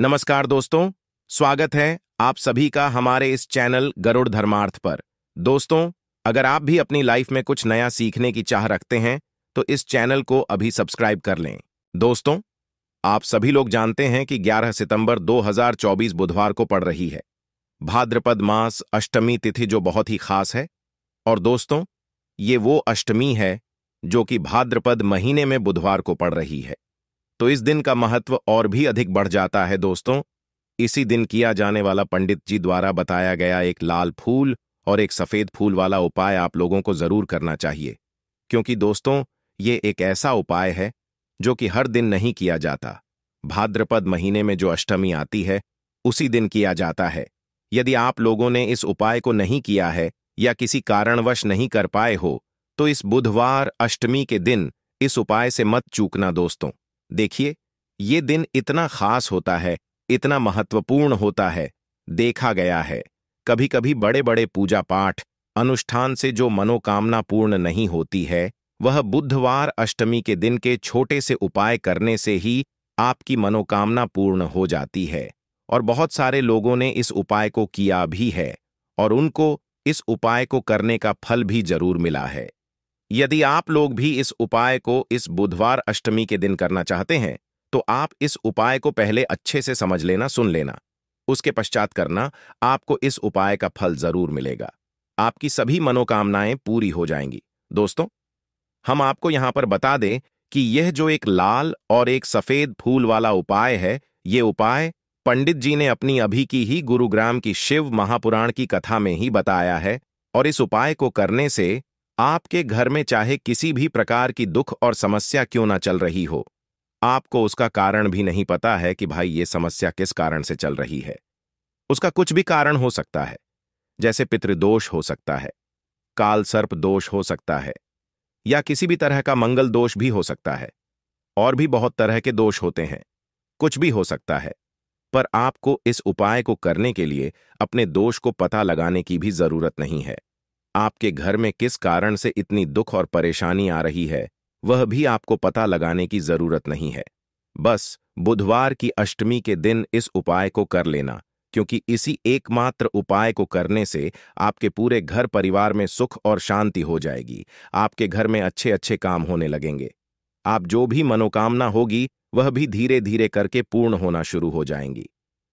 नमस्कार दोस्तों स्वागत है आप सभी का हमारे इस चैनल गरुड़ धर्मार्थ पर दोस्तों अगर आप भी अपनी लाइफ में कुछ नया सीखने की चाह रखते हैं तो इस चैनल को अभी सब्सक्राइब कर लें दोस्तों आप सभी लोग जानते हैं कि 11 सितंबर 2024 बुधवार को पड़ रही है भाद्रपद मास अष्टमी तिथि जो बहुत ही खास है और दोस्तों ये वो अष्टमी है जो कि भाद्रपद महीने में बुधवार को पड़ रही है तो इस दिन का महत्व और भी अधिक बढ़ जाता है दोस्तों इसी दिन किया जाने वाला पंडित जी द्वारा बताया गया एक लाल फूल और एक सफ़ेद फूल वाला उपाय आप लोगों को ज़रूर करना चाहिए क्योंकि दोस्तों ये एक ऐसा उपाय है जो कि हर दिन नहीं किया जाता भाद्रपद महीने में जो अष्टमी आती है उसी दिन किया जाता है यदि आप लोगों ने इस उपाय को नहीं किया है या किसी कारणवश नहीं कर पाए हो तो इस बुधवार अष्टमी के दिन इस उपाय से मत चूकना दोस्तों देखिए ये दिन इतना खास होता है इतना महत्वपूर्ण होता है देखा गया है कभी कभी बड़े बड़े पूजा पाठ अनुष्ठान से जो मनोकामना पूर्ण नहीं होती है वह बुधवार अष्टमी के दिन के छोटे से उपाय करने से ही आपकी मनोकामना पूर्ण हो जाती है और बहुत सारे लोगों ने इस उपाय को किया भी है और उनको इस उपाय को करने का फल भी जरूर मिला है यदि आप लोग भी इस उपाय को इस बुधवार अष्टमी के दिन करना चाहते हैं तो आप इस उपाय को पहले अच्छे से समझ लेना सुन लेना उसके पश्चात करना आपको इस उपाय का फल जरूर मिलेगा आपकी सभी मनोकामनाएं पूरी हो जाएंगी दोस्तों हम आपको यहां पर बता दें कि यह जो एक लाल और एक सफेद फूल वाला उपाय है ये उपाय पंडित जी ने अपनी अभी की ही गुरुग्राम की शिव महापुराण की कथा में ही बताया है और इस उपाय को करने से आपके घर में चाहे किसी भी प्रकार की दुख और समस्या क्यों ना चल रही हो आपको उसका कारण भी नहीं पता है कि भाई ये समस्या किस कारण से चल रही है उसका कुछ भी कारण हो सकता है जैसे पितृदोष हो सकता है काल सर्प दोष हो सकता है या किसी भी तरह का मंगल दोष भी हो सकता है और भी बहुत तरह के दोष होते हैं कुछ भी हो सकता है पर आपको इस उपाय को करने के लिए अपने दोष को पता लगाने की भी जरूरत नहीं है आपके घर में किस कारण से इतनी दुख और परेशानी आ रही है वह भी आपको पता लगाने की जरूरत नहीं है बस बुधवार की अष्टमी के दिन इस उपाय को कर लेना क्योंकि इसी एकमात्र उपाय को करने से आपके पूरे घर परिवार में सुख और शांति हो जाएगी आपके घर में अच्छे अच्छे काम होने लगेंगे आप जो भी मनोकामना होगी वह भी धीरे धीरे करके पूर्ण होना शुरू हो जाएंगी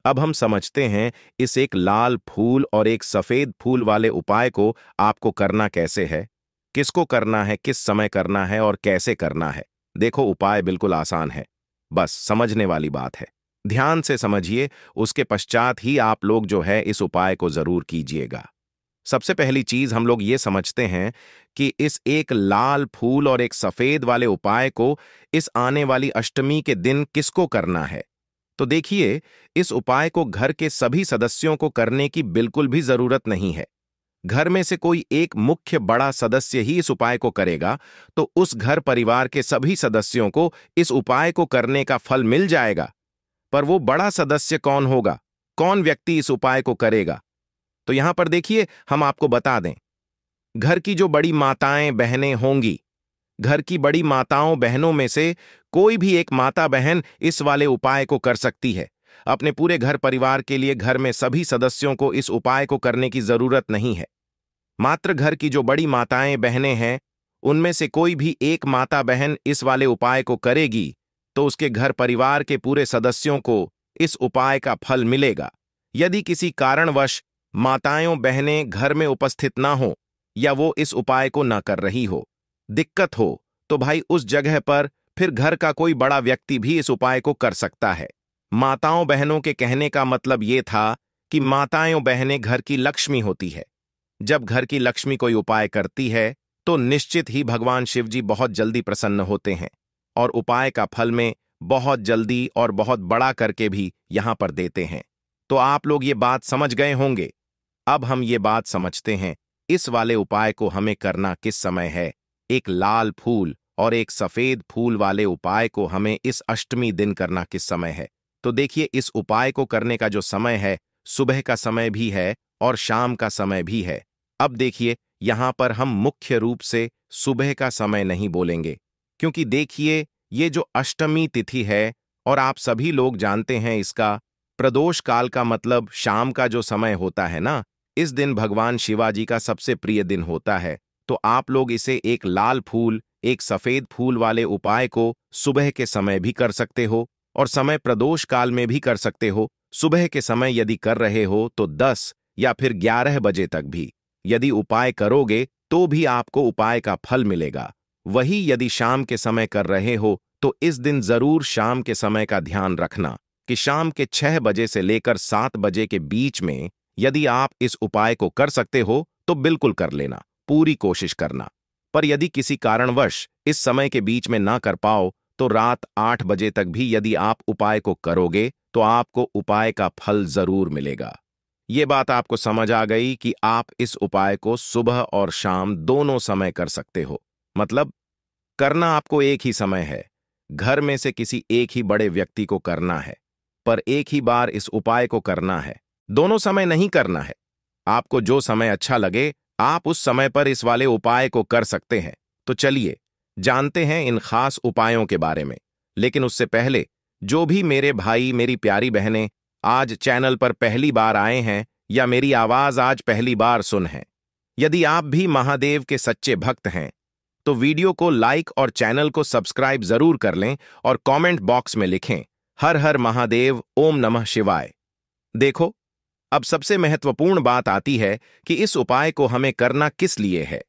अब हम समझते हैं इस एक लाल फूल और एक सफ़ेद फूल वाले उपाय को आपको करना कैसे है किसको करना है किस समय करना है और कैसे करना है देखो उपाय बिल्कुल आसान है बस समझने वाली बात है ध्यान से समझिए उसके पश्चात ही आप लोग जो है इस उपाय को ज़रूर कीजिएगा सबसे पहली चीज हम लोग ये समझते हैं कि इस एक लाल फूल और एक सफेद वाले उपाय को इस आने वाली अष्टमी के दिन किसको करना है तो देखिए इस उपाय को घर के सभी सदस्यों को करने की बिल्कुल भी जरूरत नहीं है घर में से कोई एक मुख्य बड़ा सदस्य ही इस उपाय को करेगा तो उस घर परिवार के सभी सदस्यों को इस उपाय को करने का फल मिल जाएगा पर वो बड़ा सदस्य कौन होगा कौन व्यक्ति इस उपाय को करेगा तो यहां पर देखिए हम आपको बता दें घर की जो बड़ी माताएं बहनें होंगी घर की बड़ी माताओं बहनों में से कोई भी एक माता बहन इस वाले उपाय को कर सकती है अपने पूरे घर परिवार के लिए घर में सभी सदस्यों को इस उपाय को करने की जरूरत नहीं है मात्र घर की जो बड़ी माताएं बहनें हैं उनमें से कोई भी एक माता बहन इस वाले उपाय को करेगी तो उसके घर परिवार के पूरे सदस्यों को इस उपाय का फल मिलेगा यदि किसी कारणवश माताएं बहनें घर में उपस्थित ना हो या वो इस उपाय को ना कर रही हो दिक्कत हो तो भाई उस जगह पर फिर घर का कोई बड़ा व्यक्ति भी इस उपाय को कर सकता है माताओं बहनों के कहने का मतलब ये था कि माताएं बहनें घर की लक्ष्मी होती है जब घर की लक्ष्मी कोई उपाय करती है तो निश्चित ही भगवान शिवजी बहुत जल्दी प्रसन्न होते हैं और उपाय का फल में बहुत जल्दी और बहुत बड़ा करके भी यहां पर देते हैं तो आप लोग ये बात समझ गए होंगे अब हम ये बात समझते हैं इस वाले उपाय को हमें करना किस समय है एक लाल फूल और एक सफ़ेद फूल वाले उपाय को हमें इस अष्टमी दिन करना किस समय है तो देखिए इस उपाय को करने का जो समय है सुबह का समय भी है और शाम का समय भी है अब देखिए यहां पर हम मुख्य रूप से सुबह का समय नहीं बोलेंगे क्योंकि देखिए ये जो अष्टमी तिथि है और आप सभी लोग जानते हैं इसका प्रदोष काल का मतलब शाम का जो समय होता है ना इस दिन भगवान शिवाजी का सबसे प्रिय दिन होता है तो आप लोग इसे एक लाल फूल एक सफ़ेद फूल वाले उपाय को सुबह के समय भी कर सकते हो और समय प्रदोष काल में भी कर सकते हो सुबह के समय यदि कर रहे हो तो 10 या फिर 11 बजे तक भी यदि उपाय करोगे तो भी आपको उपाय का फल मिलेगा वही यदि शाम के समय कर रहे हो तो इस दिन जरूर शाम के समय का ध्यान रखना कि शाम के छह बजे से लेकर सात बजे के बीच में यदि आप इस उपाय को कर सकते हो तो बिल्कुल कर लेना पूरी कोशिश करना पर यदि किसी कारणवश इस समय के बीच में ना कर पाओ तो रात आठ बजे तक भी यदि आप उपाय को करोगे तो आपको उपाय का फल जरूर मिलेगा ये बात आपको समझ आ गई कि आप इस उपाय को सुबह और शाम दोनों समय कर सकते हो मतलब करना आपको एक ही समय है घर में से किसी एक ही बड़े व्यक्ति को करना है पर एक ही बार इस उपाय को करना है दोनों समय नहीं करना है आपको जो समय अच्छा लगे आप उस समय पर इस वाले उपाय को कर सकते हैं तो चलिए जानते हैं इन खास उपायों के बारे में लेकिन उससे पहले जो भी मेरे भाई मेरी प्यारी बहनें आज चैनल पर पहली बार आए हैं या मेरी आवाज आज पहली बार सुन है यदि आप भी महादेव के सच्चे भक्त हैं तो वीडियो को लाइक और चैनल को सब्सक्राइब जरूर कर लें और कमेंट बॉक्स में लिखें हर हर महादेव ओम नमः शिवाय देखो अब सबसे महत्वपूर्ण बात आती है कि इस उपाय को हमें करना किस लिए है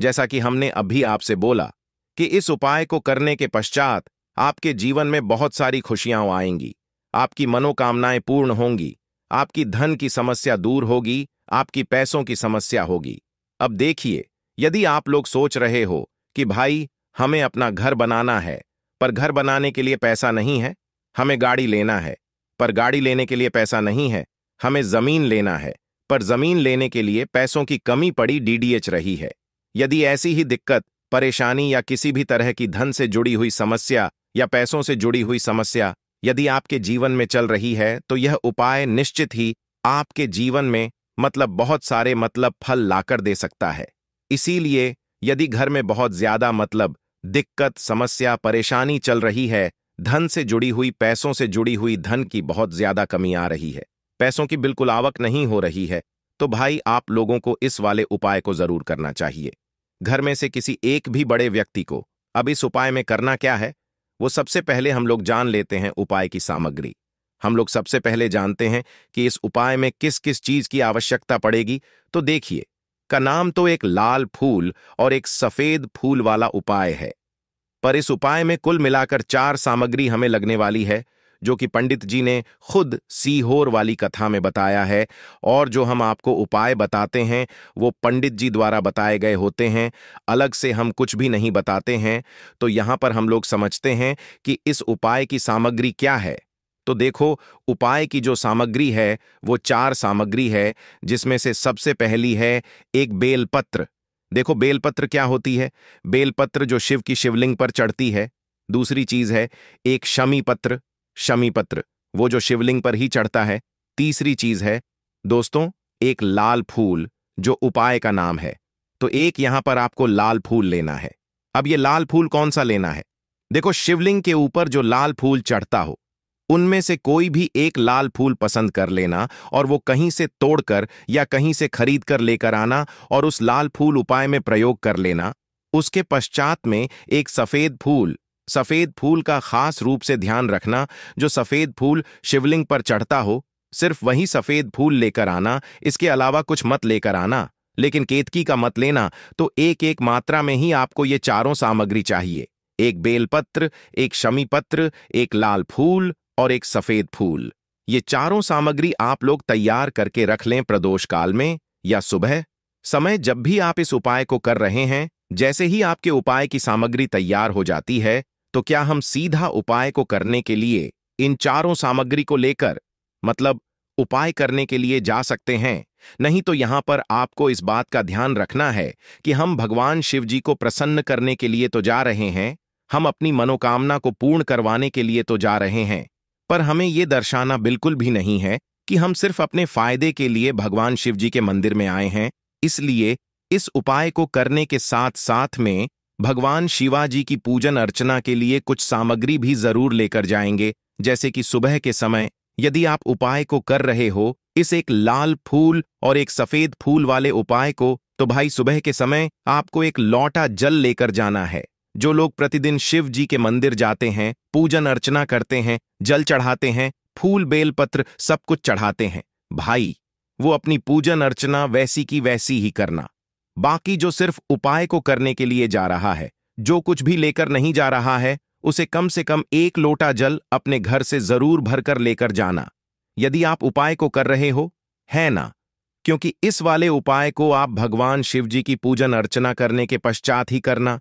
जैसा कि हमने अभी आपसे बोला कि इस उपाय को करने के पश्चात आपके जीवन में बहुत सारी खुशियां आएंगी आपकी मनोकामनाएं पूर्ण होंगी आपकी धन की समस्या दूर होगी आपकी पैसों की समस्या होगी अब देखिए यदि आप लोग सोच रहे हो कि भाई हमें अपना घर बनाना है पर घर बनाने के लिए पैसा नहीं है हमें गाड़ी लेना है पर गाड़ी लेने के लिए पैसा नहीं है हमें जमीन लेना है पर जमीन लेने के लिए पैसों की कमी पड़ी डीडीएच रही है यदि ऐसी ही दिक्कत परेशानी या किसी भी तरह की धन से जुड़ी हुई समस्या या पैसों से जुड़ी हुई समस्या यदि आपके जीवन में चल रही है तो यह उपाय निश्चित ही आपके जीवन में मतलब बहुत सारे मतलब फल लाकर दे सकता है इसीलिए यदि घर में बहुत ज्यादा मतलब दिक्कत समस्या परेशानी चल रही है धन से जुड़ी हुई पैसों से जुड़ी हुई धन की बहुत ज्यादा कमी आ रही है पैसों की बिल्कुल आवक नहीं हो रही है तो भाई आप लोगों को इस वाले उपाय को जरूर करना चाहिए घर में से किसी एक भी बड़े व्यक्ति को अब इस उपाय में करना क्या है वो सबसे पहले हम लोग जान लेते हैं उपाय की सामग्री हम लोग सबसे पहले जानते हैं कि इस उपाय में किस किस चीज की आवश्यकता पड़ेगी तो देखिए का नाम तो एक लाल फूल और एक सफेद फूल वाला उपाय है पर इस उपाय में कुल मिलाकर चार सामग्री हमें लगने वाली है जो कि पंडित जी ने खुद सीहोर वाली कथा में बताया है और जो हम आपको उपाय बताते हैं वो पंडित जी द्वारा बताए गए होते हैं अलग से हम कुछ भी नहीं बताते हैं तो यहाँ पर हम लोग समझते हैं कि इस उपाय की सामग्री क्या है तो देखो उपाय की जो सामग्री है वो चार सामग्री है जिसमें से सबसे पहली है एक बेलपत्र देखो बेलपत्र क्या होती है बेलपत्र जो शिव की शिवलिंग पर चढ़ती है दूसरी चीज है एक शमी पत्र शमी पत्र वो जो शिवलिंग पर ही चढ़ता है तीसरी चीज है दोस्तों एक लाल फूल जो उपाय का नाम है तो एक यहां पर आपको लाल फूल लेना है अब ये लाल फूल कौन सा लेना है देखो शिवलिंग के ऊपर जो लाल फूल चढ़ता हो उनमें से कोई भी एक लाल फूल पसंद कर लेना और वो कहीं से तोड़कर या कहीं से खरीद कर लेकर आना और उस लाल फूल उपाय में प्रयोग कर लेना उसके पश्चात में एक सफेद फूल सफ़ेद फूल का खास रूप से ध्यान रखना जो सफ़ेद फूल शिवलिंग पर चढ़ता हो सिर्फ वही सफ़ेद फूल लेकर आना इसके अलावा कुछ मत लेकर आना लेकिन केतकी का मत लेना तो एक एक मात्रा में ही आपको ये चारों सामग्री चाहिए एक बेलपत्र एक शमी पत्र एक लाल फूल और एक सफ़ेद फूल ये चारों सामग्री आप लोग तैयार करके रख लें प्रदोष काल में या सुबह समय जब भी आप इस उपाय को कर रहे हैं जैसे ही आपके उपाय की सामग्री तैयार हो जाती है तो क्या हम सीधा उपाय को करने के लिए इन चारों सामग्री को लेकर मतलब उपाय करने के लिए जा सकते हैं नहीं तो यहां पर आपको इस बात का ध्यान रखना है कि हम भगवान शिव जी को प्रसन्न करने के लिए तो जा रहे हैं हम अपनी मनोकामना को पूर्ण करवाने के लिए तो जा रहे हैं पर हमें ये दर्शाना बिल्कुल भी नहीं है कि हम सिर्फ अपने फायदे के लिए भगवान शिव जी के मंदिर में आए हैं इसलिए इस उपाय को करने के साथ साथ में भगवान शिवाजी की पूजन अर्चना के लिए कुछ सामग्री भी जरूर लेकर जाएंगे जैसे कि सुबह के समय यदि आप उपाय को कर रहे हो इस एक लाल फूल और एक सफेद फूल वाले उपाय को तो भाई सुबह के समय आपको एक लौटा जल लेकर जाना है जो लोग प्रतिदिन शिव जी के मंदिर जाते हैं पूजन अर्चना करते हैं जल चढ़ाते हैं फूल बेलपत्र सब कुछ चढ़ाते हैं भाई वो अपनी पूजन अर्चना वैसी की वैसी ही करना बाकी जो सिर्फ उपाय को करने के लिए जा रहा है जो कुछ भी लेकर नहीं जा रहा है उसे कम से कम एक लोटा जल अपने घर से जरूर भरकर लेकर जाना यदि आप उपाय को कर रहे हो है ना क्योंकि इस वाले उपाय को आप भगवान शिव जी की पूजन अर्चना करने के पश्चात ही करना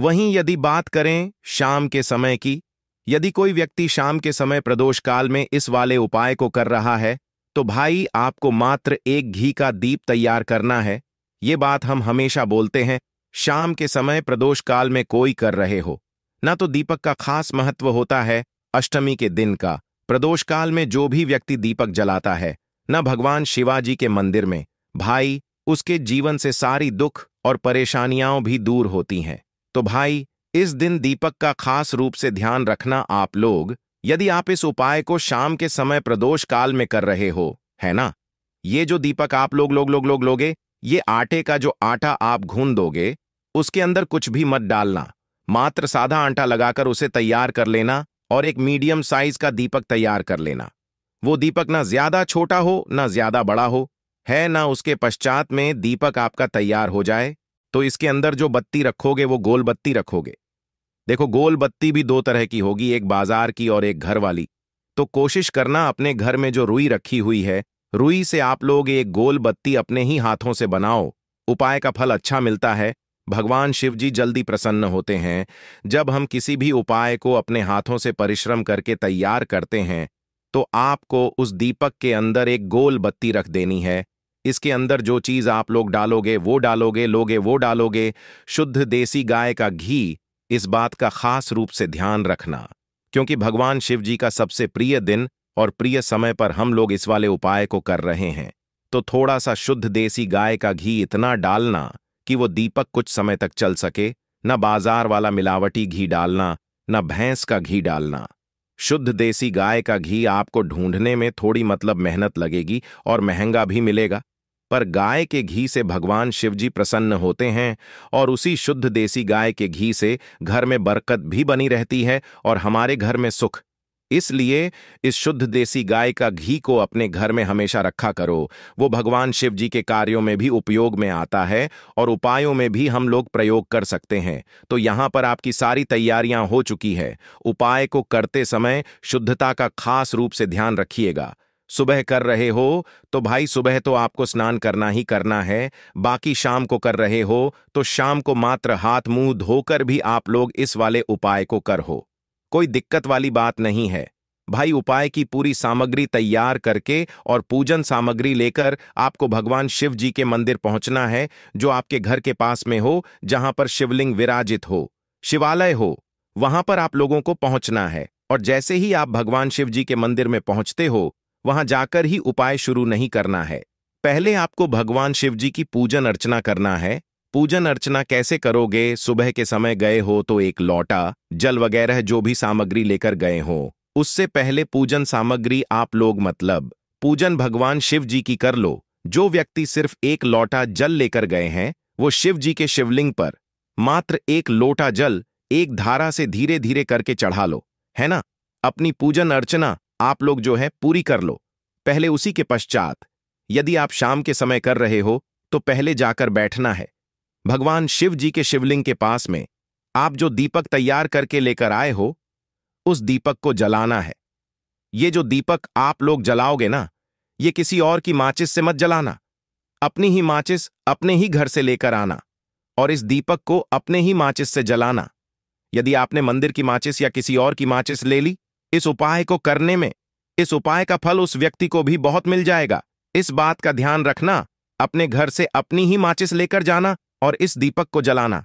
वहीं यदि बात करें शाम के समय की यदि कोई व्यक्ति शाम के समय प्रदोष काल में इस वाले उपाय को कर रहा है तो भाई आपको मात्र एक घी का दीप तैयार करना है ये बात हम हमेशा बोलते हैं शाम के समय प्रदोष काल में कोई कर रहे हो ना तो दीपक का खास महत्व होता है अष्टमी के दिन का प्रदोष काल में जो भी व्यक्ति दीपक जलाता है न भगवान शिवाजी के मंदिर में भाई उसके जीवन से सारी दुख और परेशानियां भी दूर होती हैं तो भाई इस दिन दीपक का खास रूप से ध्यान रखना आप लोग यदि आप इस उपाय को शाम के समय प्रदोष काल में कर रहे हो है ना ये जो दीपक आप लोग लोग लोग लोग लोगे ये आटे का जो आटा आप घून दोगे उसके अंदर कुछ भी मत डालना मात्र साधा आटा लगाकर उसे तैयार कर लेना और एक मीडियम साइज का दीपक तैयार कर लेना वो दीपक ना ज्यादा छोटा हो ना ज्यादा बड़ा हो है ना उसके पश्चात में दीपक आपका तैयार हो जाए तो इसके अंदर जो बत्ती रखोगे वो गोल बत्ती रखोगे देखो गोल बत्ती भी दो तरह की होगी एक बाजार की और एक घर वाली तो कोशिश करना अपने घर में जो रुई रखी हुई है रुई से आप लोग एक गोल बत्ती अपने ही हाथों से बनाओ उपाय का फल अच्छा मिलता है भगवान शिव जी जल्दी प्रसन्न होते हैं जब हम किसी भी उपाय को अपने हाथों से परिश्रम करके तैयार करते हैं तो आपको उस दीपक के अंदर एक गोल बत्ती रख देनी है इसके अंदर जो चीज आप लोग डालोगे वो डालोगे लोगे वो डालोगे शुद्ध देसी गाय का घी इस बात का खास रूप से ध्यान रखना क्योंकि भगवान शिव जी का सबसे प्रिय दिन और प्रिय समय पर हम लोग इस वाले उपाय को कर रहे हैं तो थोड़ा सा शुद्ध देसी गाय का घी इतना डालना कि वो दीपक कुछ समय तक चल सके न बाजार वाला मिलावटी घी डालना न भैंस का घी डालना शुद्ध देसी गाय का घी आपको ढूंढने में थोड़ी मतलब मेहनत लगेगी और महंगा भी मिलेगा पर गाय के घी से भगवान शिवजी प्रसन्न होते हैं और उसी शुद्ध देसी गाय के घी से घर में बरकत भी बनी रहती है और हमारे घर में सुख इसलिए इस शुद्ध देसी गाय का घी को अपने घर में हमेशा रखा करो वो भगवान शिव जी के कार्यों में भी उपयोग में आता है और उपायों में भी हम लोग प्रयोग कर सकते हैं तो यहां पर आपकी सारी तैयारियां हो चुकी है उपाय को करते समय शुद्धता का खास रूप से ध्यान रखिएगा सुबह कर रहे हो तो भाई सुबह तो आपको स्नान करना ही करना है बाकी शाम को कर रहे हो तो शाम को मात्र हाथ मुंह धोकर भी आप लोग इस वाले उपाय को कर हो कोई दिक्कत वाली बात नहीं है भाई उपाय की पूरी सामग्री तैयार करके और पूजन सामग्री लेकर आपको भगवान शिव जी के मंदिर पहुंचना है जो आपके घर के पास में हो जहां पर शिवलिंग विराजित हो शिवालय हो वहां पर आप लोगों को पहुंचना है और जैसे ही आप भगवान शिव जी के मंदिर में पहुंचते हो वहां जाकर ही उपाय शुरू नहीं करना है पहले आपको भगवान शिव जी की पूजन अर्चना करना है पूजन अर्चना कैसे करोगे सुबह के समय गए हो तो एक लौटा जल वगैरह जो भी सामग्री लेकर गए हो उससे पहले पूजन सामग्री आप लोग मतलब पूजन भगवान शिव जी की कर लो जो व्यक्ति सिर्फ एक लौटा जल लेकर गए हैं वो शिव जी के शिवलिंग पर मात्र एक लोटा जल एक धारा से धीरे धीरे करके चढ़ा लो है ना अपनी पूजन अर्चना आप लोग जो है पूरी कर लो पहले उसी के पश्चात यदि आप शाम के समय कर रहे हो तो पहले जाकर बैठना है भगवान शिव जी के शिवलिंग के पास में आप जो दीपक तैयार करके लेकर आए हो उस दीपक को जलाना है ये जो दीपक आप लोग जलाओगे ना ये किसी और की माचिस से मत जलाना अपनी ही माचिस अपने ही घर से लेकर आना और इस दीपक को अपने ही माचिस से जलाना यदि आपने मंदिर की माचिस या किसी और की माचिस ले ली इस उपाय को करने में इस उपाय का फल उस व्यक्ति को भी बहुत मिल जाएगा इस बात का ध्यान रखना अपने घर से अपनी ही माचिस लेकर जाना और इस दीपक को जलाना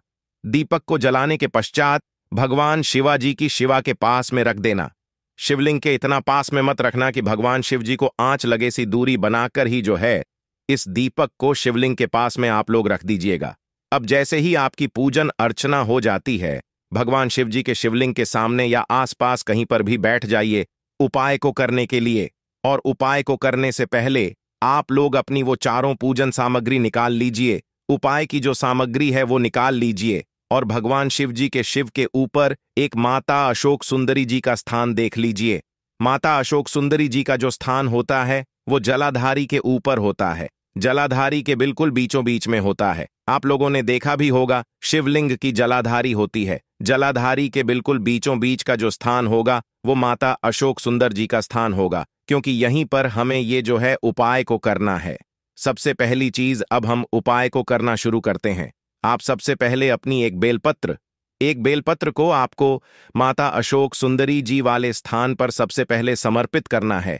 दीपक को जलाने के पश्चात भगवान शिवाजी की शिवा के पास में रख देना शिवलिंग के इतना पास में मत रखना कि भगवान शिव जी को आंच लगे सी दूरी बनाकर ही जो है इस दीपक को शिवलिंग के पास में आप लोग रख दीजिएगा अब जैसे ही आपकी पूजन अर्चना हो जाती है भगवान शिव जी के शिवलिंग के सामने या आसपास कहीं पर भी बैठ जाइए उपाय को करने के लिए और उपाय को करने से पहले आप लोग अपनी वो चारों पूजन सामग्री निकाल लीजिए उपाय की जो सामग्री है वो निकाल लीजिए और भगवान शिव जी के शिव के ऊपर एक माता अशोक सुंदरी जी का स्थान देख लीजिए माता अशोक सुंदरी जी का जो स्थान होता है वो जलाधारी के ऊपर होता है जलाधारी के बिल्कुल बीचों बीच में होता है आप लोगों ने देखा भी होगा शिवलिंग की जलाधारी होती है जलाधारी के बिल्कुल बीचों बीच का जो स्थान होगा वो माता अशोक सुंदर जी का स्थान होगा क्योंकि यहीं पर हमें ये जो है उपाय को करना है सबसे पहली चीज अब हम उपाय को करना शुरू करते हैं आप सबसे पहले अपनी एक बेलपत्र एक बेलपत्र को आपको माता अशोक सुंदरी जी वाले स्थान पर सबसे पहले समर्पित करना है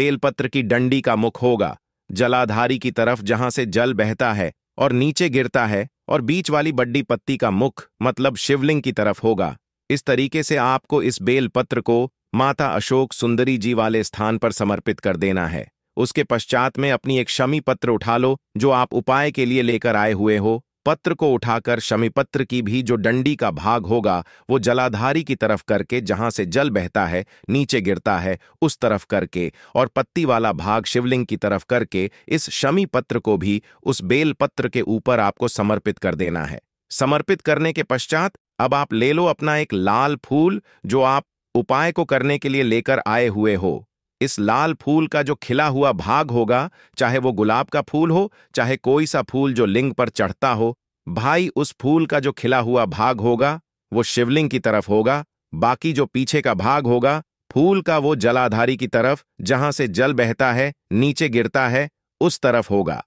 बेलपत्र की डंडी का मुख होगा जलाधारी की तरफ जहां से जल बहता है और नीचे गिरता है और बीच वाली बड्डी पत्ती का मुख मतलब शिवलिंग की तरफ होगा इस तरीके से आपको इस बेलपत्र को माता अशोक सुंदरी जी वाले स्थान पर समर्पित कर देना है उसके पश्चात में अपनी एक शमी पत्र उठा लो जो आप उपाय के लिए लेकर आए हुए हो पत्र को उठाकर शमी पत्र की भी जो डंडी का भाग होगा वो जलाधारी की तरफ करके जहां से जल बहता है नीचे गिरता है उस तरफ करके और पत्ती वाला भाग शिवलिंग की तरफ करके इस शमी पत्र को भी उस बेल पत्र के ऊपर आपको समर्पित कर देना है समर्पित करने के पश्चात अब आप ले लो अपना एक लाल फूल जो आप उपाय को करने के लिए लेकर आए हुए हो इस लाल फूल का जो खिला हुआ भाग होगा चाहे वो गुलाब का फूल हो चाहे कोई सा फूल जो लिंग पर चढ़ता हो भाई उस फूल का जो खिला हुआ भाग होगा वो शिवलिंग की तरफ होगा बाकी जो पीछे का भाग होगा फूल का वो जलाधारी की तरफ जहां से जल बहता है नीचे गिरता है उस तरफ होगा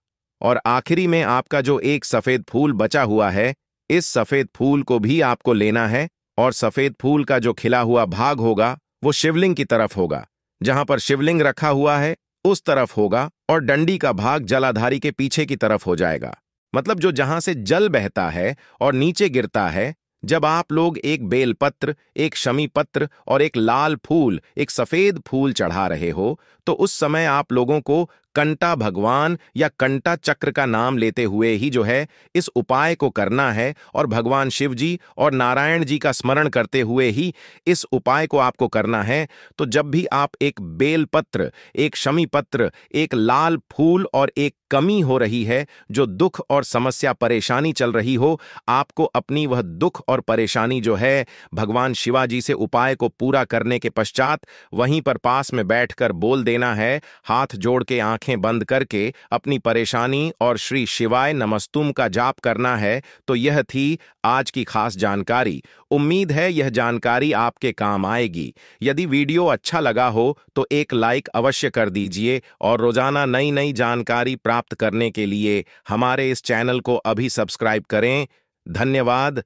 और आखिरी में आपका जो एक सफेद फूल बचा हुआ है इस सफेद फूल को भी आपको लेना है और सफेद फूल का जो खिला हुआ भाग होगा वो शिवलिंग की तरफ होगा जहां पर शिवलिंग रखा हुआ है उस तरफ होगा और डंडी का भाग जलाधारी के पीछे की तरफ हो जाएगा मतलब जो जहां से जल बहता है और नीचे गिरता है जब आप लोग एक बेलपत्र एक शमी पत्र और एक लाल फूल एक सफेद फूल चढ़ा रहे हो तो उस समय आप लोगों को कंटा भगवान या कंटा चक्र का नाम लेते हुए ही जो है इस उपाय को करना है और भगवान शिव जी और नारायण जी का स्मरण करते हुए ही इस उपाय को आपको करना है तो जब भी आप एक बेलपत्र एक शमी पत्र एक लाल फूल और एक कमी हो रही है जो दुख और समस्या परेशानी चल रही हो आपको अपनी वह दुख और परेशानी जो है भगवान शिवाजी से उपाय को पूरा करने के पश्चात वहीं पर पास में बैठकर बोल दे देना है हाथ जोड़ के आंखें बंद करके अपनी परेशानी और श्री शिवाय नमस्तुम का जाप करना है तो यह थी आज की खास जानकारी उम्मीद है यह जानकारी आपके काम आएगी यदि वीडियो अच्छा लगा हो तो एक लाइक अवश्य कर दीजिए और रोजाना नई नई जानकारी प्राप्त करने के लिए हमारे इस चैनल को अभी सब्सक्राइब करें धन्यवाद